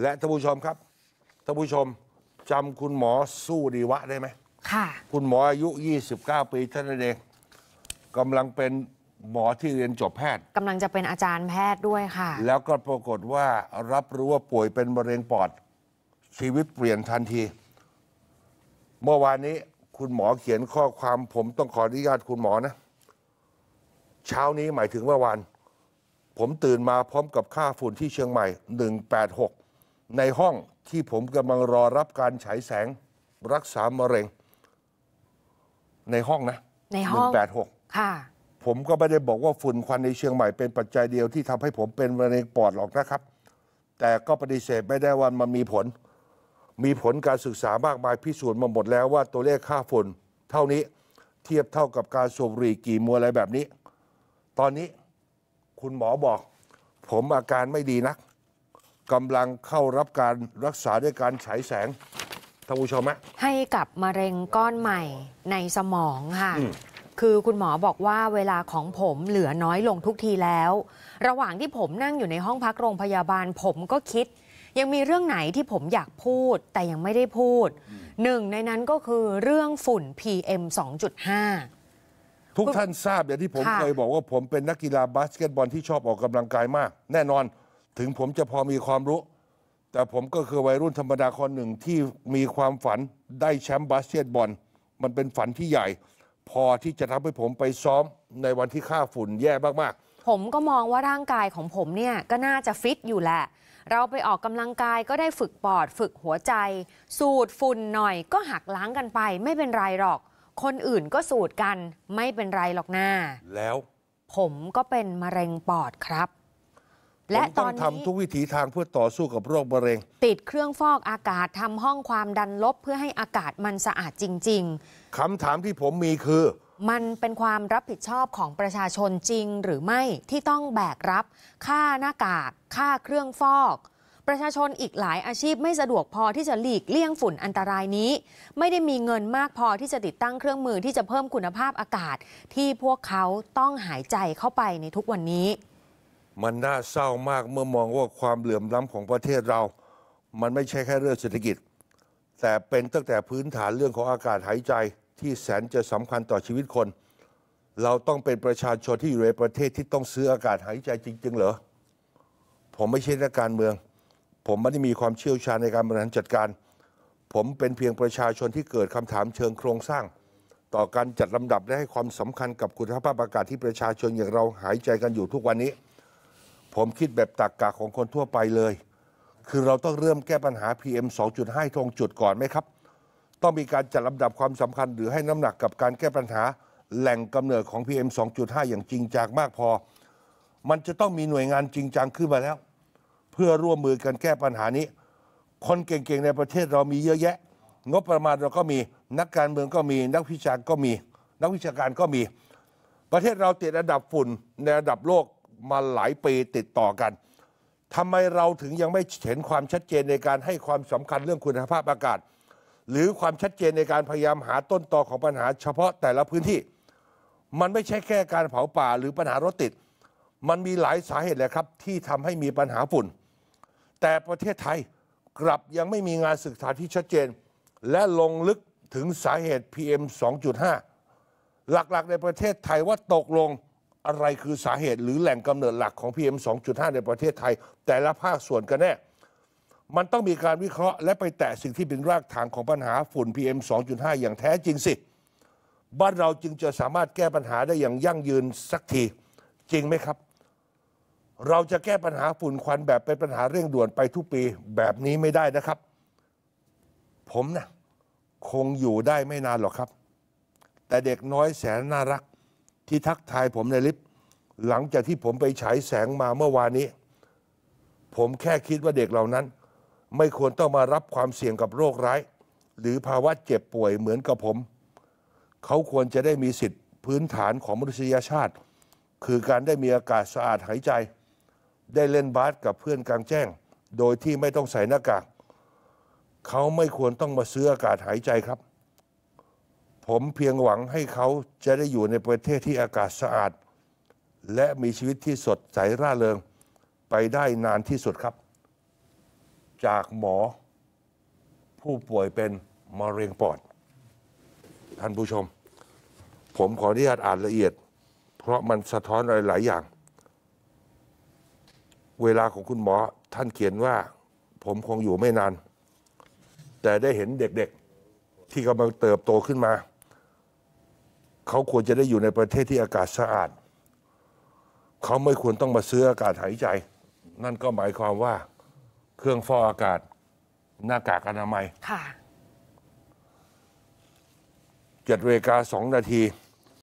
และท่านผู้ชมครับท่านผู้ชมจำคุณหมอสู้ดีวะได้ไหมค่ะคุณหมออายุ 29 ปีท่านนเองกำลังเป็นหมอที่เรียนจบแพทย์กำลังจะเป็นอาจารย์แพทย์ด้วยค่ะ แล้วก็ปรากฏว่ารับรู้ว่าป่วยเป็นมะเร็งปอดชีวิตเปลี่ยนทันที เมื่อวานนี้คุณหมอเขียนข้อความผมต้องขออนุญาตคุณหมอนะ เช้านี้หมายถึงเมื่อวานผมตื่นมาพร้อมกับค่าฝุ่นที่เชียงใหม่ 186ในห้องที่ผมกำลังรอรับการฉายแสงรักษามะเร็ง ในห้องนะในห้อง186 ค่ะ ผมก็ไม่ได้บอกว่าฝุ่นควันในเชียงใหม่เป็นปัจจัยเดียวที่ทำให้ผมเป็นมะเร็งปอดหรอกนะครับ แต่ก็ปฏิเสธไม่ได้ว่ามันมีผล มีผลการศึกษามากมายพิสูจน์มาหมดแล้วว่าตัวเลขค่าฝุ่นเท่านี้เทียบเท่ากับการสูบบุหรี่กี่มวลอะไรแบบนี้ ตอนนี้คุณหมอบอก ผมอาการไม่ดีนักกำลังเข้ารับการรักษาด้วยการฉายแสงท่านผู้ชมไหมให้กับมะเร็งก้อนใหม่ในสมองค่ะ คือคุณหมอบอกว่าเวลาของผมเหลือน้อยลงทุกทีแล้ว ระหว่างที่ผมนั่งอยู่ในห้องพักโรงพยาบาลผมก็คิด ยังมีเรื่องไหนที่ผมอยากพูดแต่ยังไม่ได้พูดหนึ่งในนั้นก็คือเรื่องฝุ่น PM 2.5 ทุกท่านทราบอย่างที่ผมเคยบอกว่าผมเป็นนักกีฬาบาสเกตบอลที่ชอบออกกำลังกายมาก แน่นอนถึงผมจะพอมีความรู้ แต่ผมก็คือวัยรุ่นธรรมดาคนหนึ่งที่มีความฝันได้แชมป์บาสเกตบอลมันเป็นฝันที่ใหญ่ พอที่จะทำให้ผมไปซ้อมในวันที่ค่าฝุ่นแย่มาก ๆ ผมก็มองว่าร่างกายของผมเนี่ยก็น่าจะฟิตอยู่แหละ เราไปออกกำลังกายก็ได้ฝึกปอด ฝึกหัวใจ สูดฝุ่นหน่อยก็หักล้างกันไป ไม่เป็นไรหรอก คนอื่นก็สูดกัน ไม่เป็นไรหรอกหน้าแล้ว ผมก็เป็นมะเร็งปอดครับและตอนนี้ทำทุกวิถีทางเพื่อต่อสู้กับโรคมะเร็งติดเครื่องฟอกอากาศทำห้องความดันลบ เพื่อให้อากาศมันสะอาดจริง ๆคำถามที่ผมมีคือ มันเป็นความรับผิดชอบของประชาชนจริงหรือไม่ที่ต้องแบกรับค่าหน้ากากค่าเครื่องฟอก ประชาชนอีกหลายอาชีพไม่สะดวกพอที่จะหลีกเลี่ยงฝุ่นอันตรายนี้ ไม่ได้มีเงินมากพอที่จะติดตั้งเครื่องมือที่จะเพิ่มคุณภาพอากาศ ที่พวกเขาต้องหายใจเข้าไปในทุกวันนี้มันน่าเศร้ามากเมื่อมองว่าความเหลื่อมล้ำของประเทศเรา มันไม่ใช่แค่เรื่องเศรษฐกิจ แต่เป็นตั้งแต่พื้นฐานเรื่องของอากาศหายใจที่แสนจะสำคัญต่อชีวิตคน เราต้องเป็นประชาชนที่อยู่ในประเทศที่ต้องซื้ออากาศหายใจจริง ๆ เหรอ ผมไม่ใช่นักการเมือง ผมไม่ได้มีความเชี่ยวชาญในการบริหารจัดการ ผมเป็นเพียงประชาชนที่เกิดคำถามเชิงโครงสร้าง ต่อการจัดลำดับและให้ความสำคัญกับคุณภาพอากาศที่ประชาชนอย่างเราหายใจกันอยู่ทุกวันนี้ผมคิดแบบตักกะของคนทั่วไปเลย คือเราต้องเริ่มแก้ปัญหา PM 2.5ทงจุดก่อนไหมครับ ต้องมีการจัดลำดับความสำคัญหรือให้น้ำหนักกับการแก้ปัญหาแหล่งกำเนิดของ PM 2.5 อย่างจริงจังมากพอ มันจะต้องมีหน่วยงานจริงจังขึ้นมาแล้ว เพื่อร่วมมือกันแก้ปัญหานี้ คนเก่งๆ ในประเทศเรามีเยอะแยะ งบประมาณเราก็มีนักการเมืองก็มีนักวิชารก็มี นักวิชาการก็มีประเทศเราติดอันดับฝุ่นในระดับโลกมาหลายปีติดต่อกัน ทำไมเราถึงยังไม่เห็นความชัดเจนในการให้ความสำคัญเรื่องคุณภาพอากาศ หรือความชัดเจนในการพยายามหาต้นตอของปัญหาเฉพาะแต่ละพื้นที่ มันไม่ใช่แค่การเผาป่าหรือปัญหารถติด มันมีหลายสาเหตุเลยครับที่ทำให้มีปัญหาฝุ่น แต่ประเทศไทยกลับยังไม่มีงานศึกษาที่ชัดเจน และลงลึกถึงสาเหตุ PM 2.5 หลักๆ ในประเทศไทยว่าตกลงอะไรคือสาเหตุหรือแหล่งกำเนิดหลักของ PM 2.5 ในประเทศไทย แต่ละภาคส่วนกันแน่ มันต้องมีการวิเคราะห์และไปแตะสิ่งที่เป็นรากฐานของปัญหาฝุ่น PM 2.5 อย่างแท้จริงสิบ้านเราจึงจะสามารถแก้ปัญหาได้อย่างยั่งยืนสักที จริงไหมครับ เราจะแก้ปัญหาฝุ่นควันแบบเป็นปัญหาเร่งด่วนไปทุกปีแบบนี้ไม่ได้นะครับ ผมนะ่ะคงอยู่ได้ไม่นานหรอกครับ แต่เด็กน้อยแสนน่ารักที่ทักทายผมในลิฟต์ หลังจากที่ผมไปฉายแสงมาเมื่อวานนี้ ผมแค่คิดว่าเด็กเหล่านั้น ไม่ควรต้องมารับความเสี่ยงกับโรคร้าย หรือภาวะเจ็บป่วยเหมือนกับผม เขาควรจะได้มีสิทธิ์พื้นฐานของมนุษยชาติ คือการได้มีอากาศสะอาดหายใจ ได้เล่นบาสกับเพื่อนกลางแจ้ง โดยที่ไม่ต้องใส่หน้ากาก เขาไม่ควรต้องมาซื้ออากาศหายใจครับผมเพียงหวังให้เขาจะได้อยู่ในประเทศที่อากาศสะอาด และมีชีวิตที่สดใสร่าเริง ไปได้นานที่สุดครับ จากหมอผู้ป่วยเป็นมะเร็งปอด ท่านผู้ชม ผมขออนุญาตอ่านละเอียด เพราะมันสะท้อนอะไรหลายอย่าง เวลาของคุณหมอท่านเขียนว่าผมคงอยู่ไม่นาน แต่ได้เห็นเด็กๆที่กำลังเติบโตขึ้นมาเขาควรจะได้อยู่ในประเทศที่อากาศสะอาด เขาไม่ควรต้องมาซื้ออากาศหายใจ นั่นก็หมายความว่าเครื่องฟอกอากาศหน้ากากอนามัย ค่ะเจ็ดเวกาสองนาที